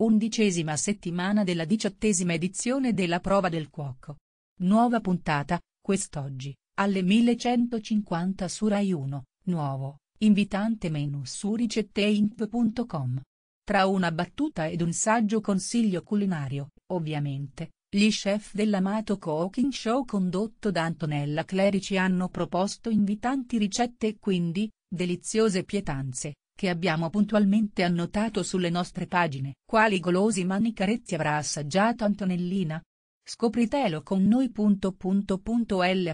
Undicesima settimana della diciottesima edizione della Prova del Cuoco. Nuova puntata, quest'oggi, alle 1150 su Rai 1, nuovo, invitante menu su ricetteimp.com. Tra una battuta ed un saggio consiglio culinario, ovviamente, gli chef dell'amato cooking show condotto da Antonella Clerici hanno proposto invitanti ricette e quindi, deliziose pietanze, che abbiamo puntualmente annotato sulle nostre pagine. Quali golosi manicaretti avrà assaggiato Antonellina? Scopritelo con noi. L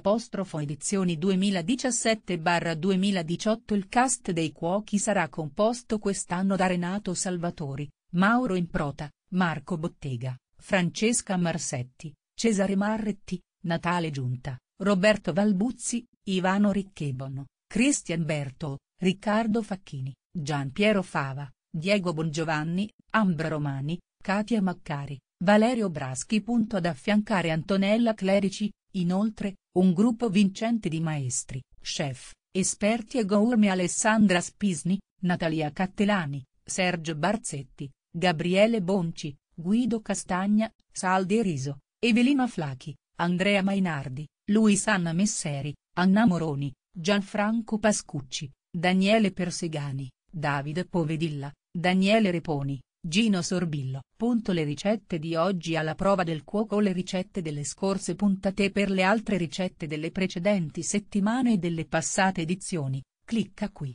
edizioni 2017-2018 Il cast dei cuochi sarà composto quest'anno da Renato Salvatori, Mauro Improta, Marco Bottega, Francesca Marsetti, Cesare Marretti, Natale Giunta, Roberto Valbuzzi, Ivano Ricchebono, Cristian Berto, Riccardo Facchini, Gian Piero Fava, Diego Bongiovanni, Ambra Romani, Katia Maccari, Valerio Braschi. Ad affiancare Antonella Clerici, inoltre, un gruppo vincente di maestri, chef, esperti e gourmet Alessandra Spisni, Natalia Cattelani, Sergio Barzetti, Gabriele Bonci, Guido Castagna, Saldi Riso, Evelina Flachi, Andrea Mainardi, Luisanna Messeri, Anna Moroni, Gianfranco Pascucci, Daniele Persegani, Davide Povedilla, Daniele Reponi, Gino Sorbillo. Punto le ricette di oggi alla prova del cuoco o le ricette delle scorse puntate per le altre ricette delle precedenti settimane e delle passate edizioni, clicca qui.